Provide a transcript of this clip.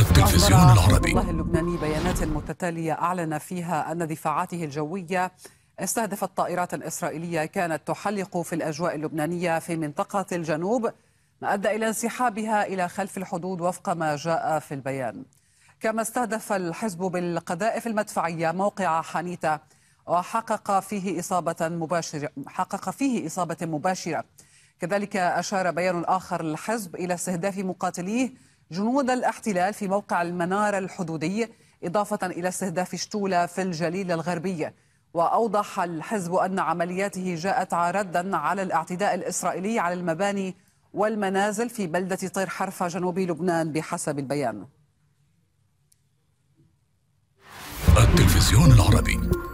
التلفزيون العربي الله اللبناني بيانات متتالية أعلن فيها أن دفاعاته الجوية استهدفت طائرات إسرائيلية كانت تحلق في الأجواء اللبنانية في منطقة الجنوب ما أدى إلى انسحابها إلى خلف الحدود وفق ما جاء في البيان كما استهدف الحزب بالقذائف المدفعية موقع حنيتة وحقق فيه إصابة مباشرة حقق فيه إصابة مباشرة كذلك أشار بيان آخر للحزب إلى استهداف مقاتليه جنود الاحتلال في موقع المنارة الحدودي إضافة إلى استهداف شتولة في الجليل الغربي وأوضح الحزب أن عملياته جاءت ردا على الاعتداء الإسرائيلي على المباني والمنازل في بلدة طير حرفة جنوب لبنان بحسب البيان التلفزيون العربي